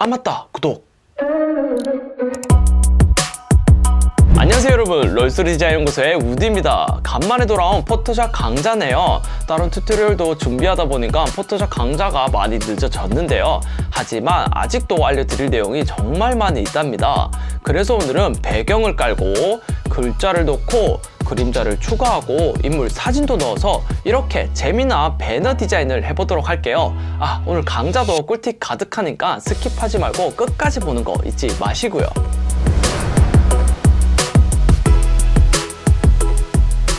아 맞다! 구독! 안녕하세요 여러분 럴스리 디자인 연구소의 우디입니다 간만에 돌아온 포토샵 강좌네요 다른 튜토리얼도 준비하다 보니까 포토샵 강좌가 많이 늦어졌는데요 하지만 아직도 알려드릴 내용이 정말 많이 있답니다 그래서 오늘은 배경을 깔고 글자를 놓고 그림자를 추가하고 인물 사진도 넣어서 이렇게 재미나 배너 디자인을 해보도록 할게요 아 오늘 강좌도 꿀팁 가득하니까 스킵하지 말고 끝까지 보는 거 잊지 마시고요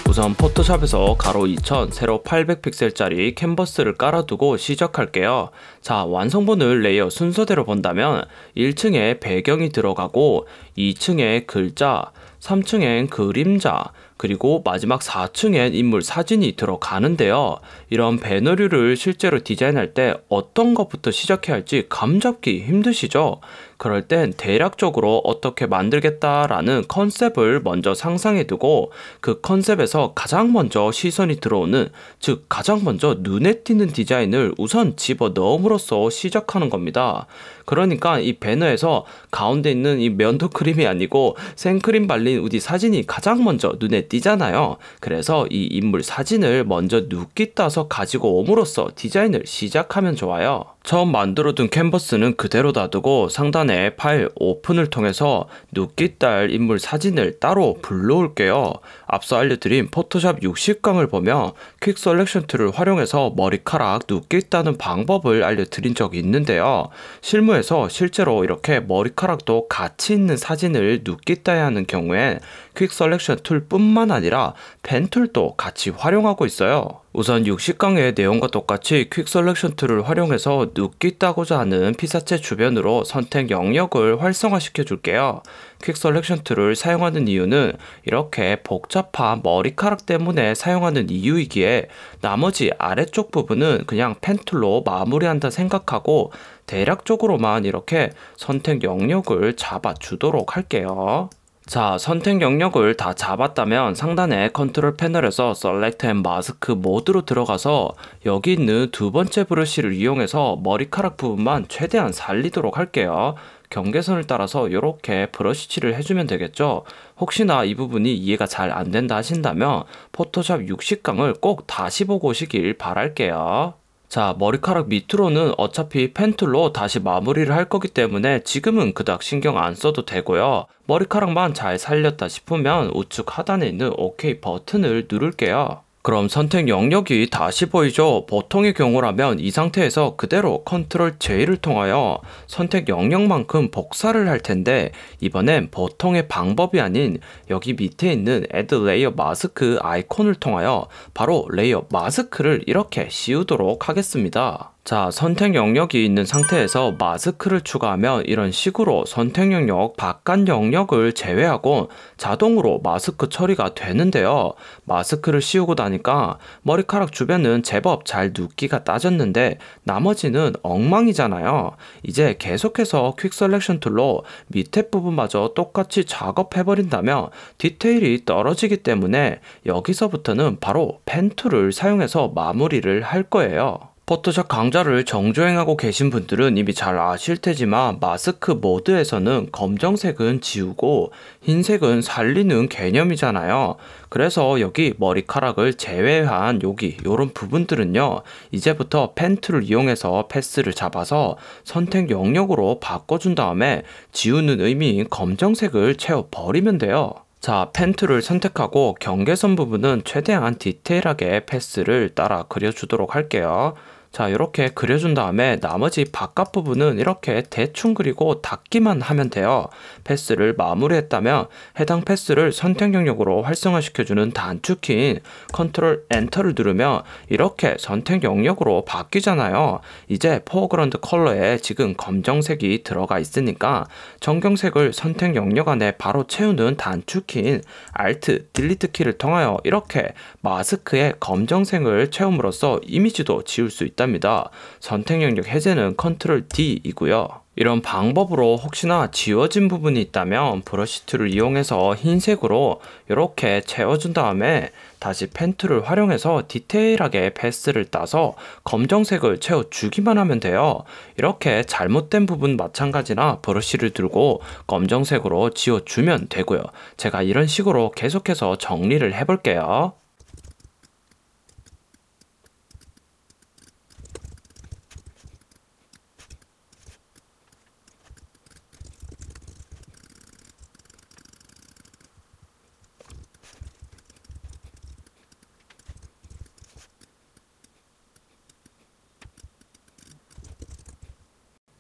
우선 포토샵에서 가로 2000, 세로 800픽셀짜리 캔버스를 깔아두고 시작할게요. 자, 완성본을 레이어 순서대로 본다면 1층에 배경이 들어가고 2층에 글자, 3층엔 그림자, 그리고 마지막 4층엔 인물 사진이 들어가는데요. 이런 배너류를 실제로 디자인할 때 어떤 것부터 시작해야 할지 감잡기 힘드시죠? 그럴 땐 대략적으로 어떻게 만들겠다라는 컨셉을 먼저 상상해 두고 그 컨셉에서 가장 먼저 시선이 들어오는 즉 가장 먼저 눈에 띄는 디자인을 우선 집어 넣음으로써 시작하는 겁니다. 그러니까 이 배너에서 가운데 있는 이 면도크림 그림이 아니고 생크림 발린 우디 사진이 가장 먼저 눈에 띄잖아요. 그래서 이 인물 사진을 먼저 눕기 따서 가지고 옴으로써 디자인을 시작하면 좋아요. 처음 만들어둔 캔버스는 그대로 놔두고 상단에 파일 오픈을 통해서 눕기딸 인물 사진을 따로 불러올게요. 앞서 알려드린 포토샵 60강을 보며 퀵 셀렉션 툴을 활용해서 머리카락 눕기따는 방법을 알려드린 적이 있는데요. 실무에서 실제로 이렇게 머리카락도 같이 있는 사진을 눕기따야 하는 경우엔 퀵 셀렉션 툴뿐만 아니라 펜 툴도 같이 활용하고 있어요. 우선 60강의 내용과 똑같이 퀵 셀렉션 툴을 활용해서 눕기 따고자 하는 피사체 주변으로 선택 영역을 활성화시켜 줄게요. 퀵 셀렉션 툴을 사용하는 이유는 이렇게 복잡한 머리카락 때문에 사용하는 이유이기에 나머지 아래쪽 부분은 그냥 펜 툴로 마무리한다 생각하고 대략적으로만 이렇게 선택 영역을 잡아주도록 할게요. 자, 선택 영역을 다 잡았다면 상단의 컨트롤 패널에서 Select and Mask 모드로 들어가서 여기 있는 두 번째 브러쉬를 이용해서 머리카락 부분만 최대한 살리도록 할게요. 경계선을 따라서 이렇게 브러쉬칠을 해주면 되겠죠. 혹시나 이 부분이 이해가 잘 안된다 하신다면 포토샵 60강을 꼭 다시 보고 오시길 바랄게요. 자, 머리카락 밑으로는 어차피 펜툴로 다시 마무리를 할 거기 때문에 지금은 그닥 신경 안 써도 되고요. 머리카락만 잘 살렸다 싶으면 우측 하단에 있는 OK 버튼을 누를게요. 그럼 선택 영역이 다시 보이죠? 보통의 경우라면 이 상태에서 그대로 컨트롤 J를 통하여 선택 영역만큼 복사를 할 텐데 이번엔 보통의 방법이 아닌 여기 밑에 있는 Add Layer Mask 아이콘을 통하여 바로 레이어 마스크를 이렇게 씌우도록 하겠습니다. 자, 선택 영역이 있는 상태에서 마스크를 추가하면 이런 식으로 선택 영역 바깥 영역을 제외하고 자동으로 마스크 처리가 되는데요. 마스크를 씌우고 나니까 머리카락 주변은 제법 잘 눕기가 따졌는데 나머지는 엉망이잖아요. 이제 계속해서 퀵 셀렉션 툴로 밑에 부분마저 똑같이 작업해버린다면 디테일이 떨어지기 때문에 여기서부터는 바로 펜 툴을 사용해서 마무리를 할 거예요. 포토샵 강좌를 정주행하고 계신 분들은 이미 잘 아실 테지만 마스크 모드에서는 검정색은 지우고 흰색은 살리는 개념이잖아요. 그래서 여기 머리카락을 제외한 여기 이런 부분들은요. 이제부터 펜트를 이용해서 패스를 잡아서 선택 영역으로 바꿔준 다음에 지우는 의미인 검정색을 채워버리면 돼요. 자, 펜트를 선택하고 경계선 부분은 최대한 디테일하게 패스를 따라 그려주도록 할게요. 자 이렇게 그려준 다음에 나머지 바깥 부분은 이렇게 대충 그리고 닫기만 하면 돼요. 패스를 마무리했다면 해당 패스를 선택 영역으로 활성화시켜주는 단축키인 컨트롤 엔터를 누르면 이렇게 선택 영역으로 바뀌잖아요. 이제 포그라운드 컬러에 지금 검정색이 들어가 있으니까 정경색을 선택 영역 안에 바로 채우는 단축키인 Alt 딜리트 키를 통하여 이렇게 마스크에 검정색을 채움으로써 이미지도 지울 수 있다. 있답니다. 선택 영역 해제는 컨트롤 D이고요. 이런 방법으로 혹시나 지워진 부분이 있다면 브러시 툴을 이용해서 흰색으로 이렇게 채워준 다음에 다시 펜 툴을 활용해서 디테일하게 베스를 따서 검정색을 채워주기만 하면 돼요. 이렇게 잘못된 부분 마찬가지나 브러쉬를 들고 검정색으로 지워주면 되고요. 제가 이런 식으로 계속해서 정리를 해볼게요.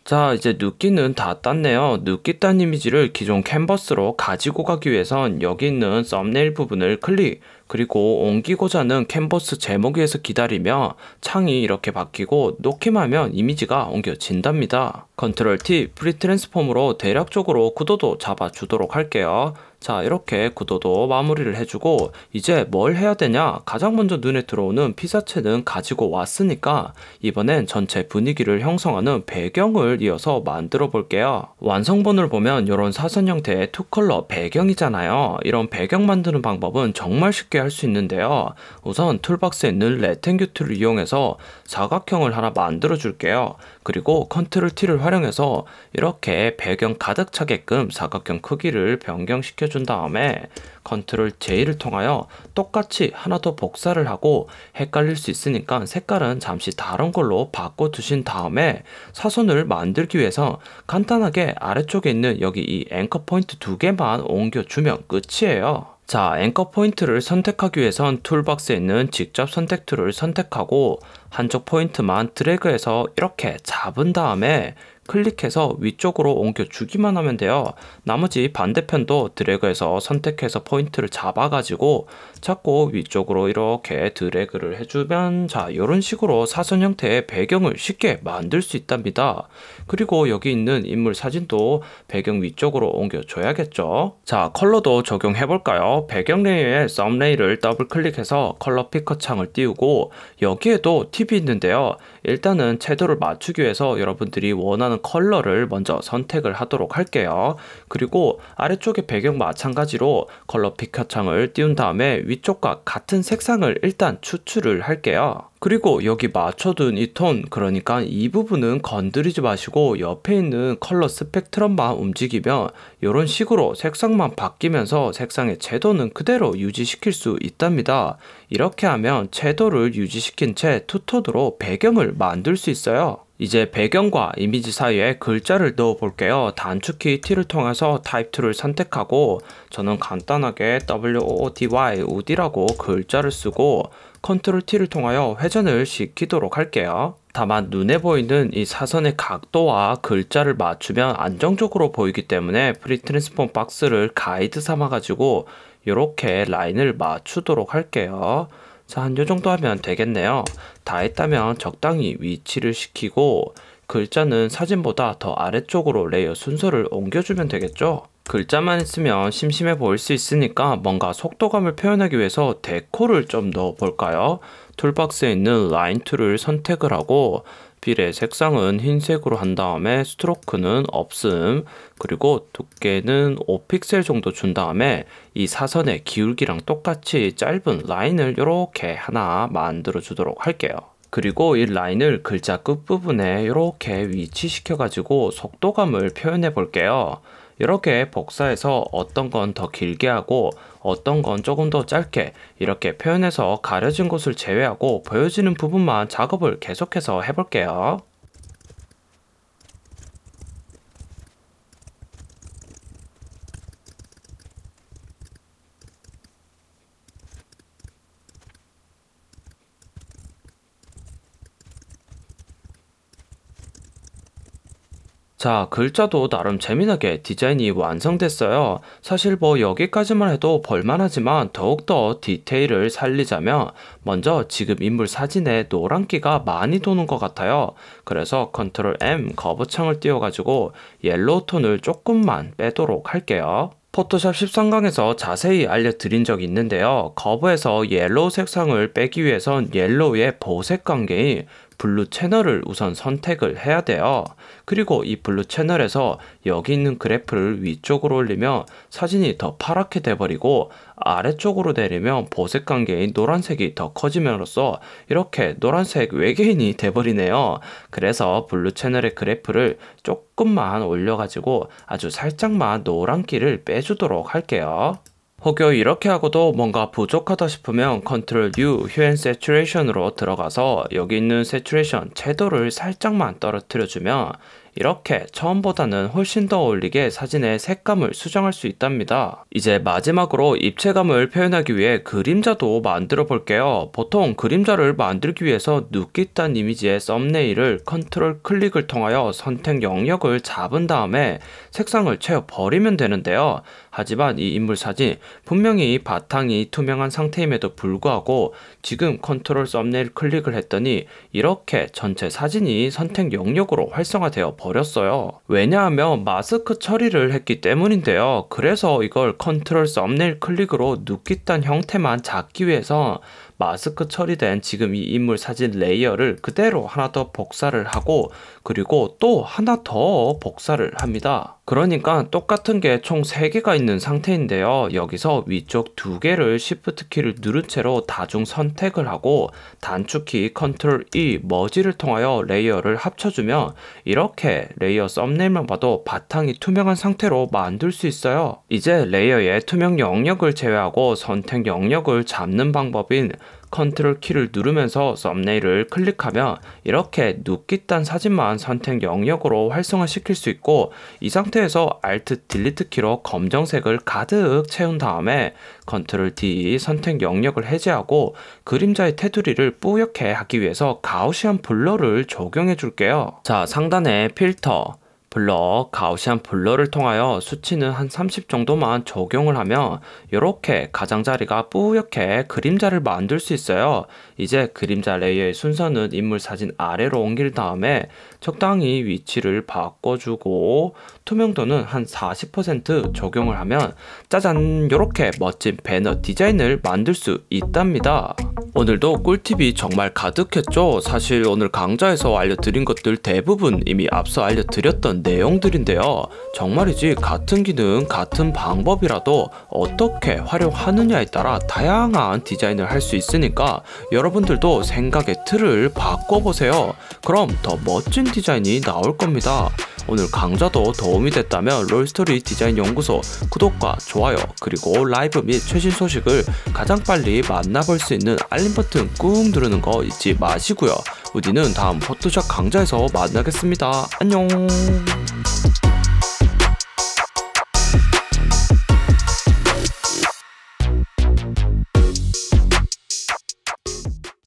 자 이제 눕기는 다 땄네요 눕기 딴 이미지를 기존 캔버스로 가지고 가기 위해선 여기 있는 썸네일 부분을 클릭 그리고 옮기고자 하는 캔버스 제목에서 기다리며 창이 이렇게 바뀌고 놓기만 하면 이미지가 옮겨진답니다 컨트롤 T 프리트랜스폼으로 대략적으로 구도도 잡아주도록 할게요 자, 이렇게 구도도 마무리를 해주고 이제 뭘 해야 되냐? 가장 먼저 눈에 들어오는 피사체는 가지고 왔으니까 이번엔 전체 분위기를 형성하는 배경을 이어서 만들어 볼게요. 완성본을 보면 이런 사선 형태의 투컬러 배경이잖아요. 이런 배경 만드는 방법은 정말 쉽게 할 수 있는데요. 우선 툴박스에 있는 레탱규 툴을 이용해서 사각형을 하나 만들어 줄게요. 그리고 컨트롤 T를 활용해서 이렇게 배경 가득 차게끔 사각형 크기를 변경시켜 준 다음에 컨트롤 J를 통하여 똑같이 하나 더 복사를 하고 헷갈릴 수 있으니까 색깔은 잠시 다른 걸로 바꿔 두신 다음에 사선을 만들기 위해서 간단하게 아래쪽에 있는 여기 이 앵커 포인트 두 개만 옮겨 주면 끝이에요. 자, 앵커 포인트를 선택하기 위해선 툴박스에 있는 직접 선택 툴을 선택하고 한쪽 포인트만 드래그해서 이렇게 잡은 다음에 클릭해서 위쪽으로 옮겨주기만 하면 돼요. 나머지 반대편도 드래그해서 선택해서 포인트를 잡아가지고 자꾸 위쪽으로 이렇게 드래그를 해주면 자 이런 식으로 사선 형태의 배경을 쉽게 만들 수 있답니다. 그리고 여기 있는 인물 사진도 배경 위쪽으로 옮겨줘야겠죠. 자 컬러도 적용해볼까요? 배경 레이어의 썸 레이를 더블 클릭해서 컬러 피커 창을 띄우고 여기에도 팁이 있는데요. 일단은 채도를 맞추기 위해서 여러분들이 원하는 컬러를 먼저 선택을 하도록 할게요. 그리고 아래쪽의 배경 마찬가지로 컬러 피카창을 띄운 다음에 위쪽과 같은 색상을 일단 추출을 할게요. 그리고 여기 맞춰둔 이 톤 그러니까 이 부분은 건드리지 마시고 옆에 있는 컬러 스펙트럼만 움직이면 이런 식으로 색상만 바뀌면서 색상의 채도는 그대로 유지시킬 수 있답니다. 이렇게 하면 채도를 유지시킨 채 투톤으로 배경을 만들 수 있어요. 이제 배경과 이미지 사이에 글자를 넣어 볼게요. 단축키 T를 통해서 타입 2를 선택하고 저는 간단하게 WOODY OD라고 글자를 쓰고 컨트롤 T를 통하여 회전을 시키도록 할게요. 다만 눈에 보이는 이 사선의 각도와 글자를 맞추면 안정적으로 보이기 때문에 프리 트랜스폼 박스를 가이드 삼아 가지고 이렇게 라인을 맞추도록 할게요. 자, 한 요 정도 하면 되겠네요. 다 했다면 적당히 위치를 시키고 글자는 사진보다 더 아래쪽으로 레이어 순서를 옮겨주면 되겠죠? 글자만 있으면 심심해 보일 수 있으니까 뭔가 속도감을 표현하기 위해서 데코를 좀 넣어볼까요? 툴박스에 있는 라인 툴을 선택을 하고 필의 색상은 흰색으로 한 다음에 스트로크는 없음 그리고 두께는 5픽셀 정도 준 다음에 이 사선의 기울기랑 똑같이 짧은 라인을 이렇게 하나 만들어 주도록 할게요 그리고 이 라인을 글자 끝부분에 이렇게 위치시켜 가지고 속도감을 표현해 볼게요 이렇게 복사해서 어떤 건 더 길게 하고 어떤 건 조금 더 짧게 이렇게 표현해서 가려진 곳을 제외하고 보여지는 부분만 작업을 계속해서 해볼게요. 자, 글자도 나름 재미나게 디자인이 완성됐어요. 사실 뭐 여기까지만 해도 볼만하지만 더욱더 디테일을 살리자면 먼저 지금 인물 사진에 노란기가 많이 도는 것 같아요. 그래서 컨트롤 M 거부창을 띄워가지고 옐로우 톤을 조금만 빼도록 할게요. 포토샵 13강에서 자세히 알려드린 적이 있는데요. 거부에서 옐로우 색상을 빼기 위해선 옐로우의 보색 관계인 블루 채널을 우선 선택을 해야 돼요. 그리고 이 블루 채널에서 여기 있는 그래프를 위쪽으로 올리면 사진이 더 파랗게 돼버리고 아래쪽으로 내리면 보색 관계인 노란색이 더 커지면서 이렇게 노란색 외계인이 돼버리네요. 그래서 블루 채널의 그래프를 조금만 올려가지고 아주 살짝만 노란기를 빼주도록 할게요. 혹여 이렇게 하고도 뭔가 부족하다 싶으면 컨트롤 U 휴엔 세츄레이션으로 들어가서 여기 있는 세츄레이션 채도를 살짝만 떨어뜨려주면 이렇게 처음보다는 훨씬 더 어울리게 사진의 색감을 수정할 수 있답니다. 이제 마지막으로 입체감을 표현하기 위해 그림자도 만들어 볼게요. 보통 그림자를 만들기 위해서 눕깃한 이미지의 썸네일을 컨트롤 클릭을 통하여 선택 영역을 잡은 다음에 색상을 채워 버리면 되는데요. 하지만 이 인물 사진 분명히 바탕이 투명한 상태임에도 불구하고 지금 컨트롤 썸네일 클릭을 했더니 이렇게 전체 사진이 선택 영역으로 활성화되어 버립니다. 버렸어요. 왜냐하면 마스크 처리를 했기 때문인데요. 그래서 이걸 컨트롤 썸네일 클릭으로 눕기 딴 형태만 잡기 위해서 마스크 처리된 지금 이 인물 사진 레이어를 그대로 하나 더 복사를 하고 그리고 또 하나 더 복사를 합니다. 그러니까 똑같은 게 총 3개가 있는 상태인데요. 여기서 위쪽 두개를 Shift 키를 누른 채로 다중 선택을 하고 단축키 Ctrl E 머지를 통하여 레이어를 합쳐주면 이렇게 레이어 썸네일만 봐도 바탕이 투명한 상태로 만들 수 있어요. 이제 레이어의 투명 영역을 제외하고 선택 영역을 잡는 방법인 컨트롤 키를 누르면서 썸네일을 클릭하면 이렇게 눕깃단 사진만 선택 영역으로 활성화 시킬 수 있고 이 상태에서 Alt Delete 키로 검정색을 가득 채운 다음에 컨트롤 D 선택 영역을 해제하고 그림자의 테두리를 뿌옇게 하기 위해서 가우시안 블러를 적용해 줄게요. 자 상단에 필터 블러, 가우시안 블러를 통하여 수치는 한 30 정도만 적용을 하면 이렇게 가장자리가 뿌옇게 그림자를 만들 수 있어요. 이제 그림자 레이어의 순서는 인물 사진 아래로 옮길 다음에 적당히 위치를 바꿔주고 투명도는 한 40% 적용을 하면 짜잔 이렇게 멋진 배너 디자인을 만들 수 있답니다. 오늘도 꿀팁이 정말 가득했죠 사실 오늘 강좌에서 알려드린 것들 대부분 이미 앞서 알려드렸던 내용들인데요 정말이지 같은 기능 같은 방법이라도 어떻게 활용하느냐에 따라 다양한 디자인을 할 수 있으니까 여러분들도 생각의 틀을 바꿔보세요 그럼 더 멋진 디자인이 나올 겁니다 오늘 강좌도 도움이 됐다면 롤스토리 디자인 연구소 구독과 좋아요 그리고 라이브 및 최신 소식을 가장 빨리 만나볼 수 있는 알림 버튼 꾹 누르는 거 잊지 마시고요. 우리는 다음 포토샵 강좌에서 만나겠습니다. 안녕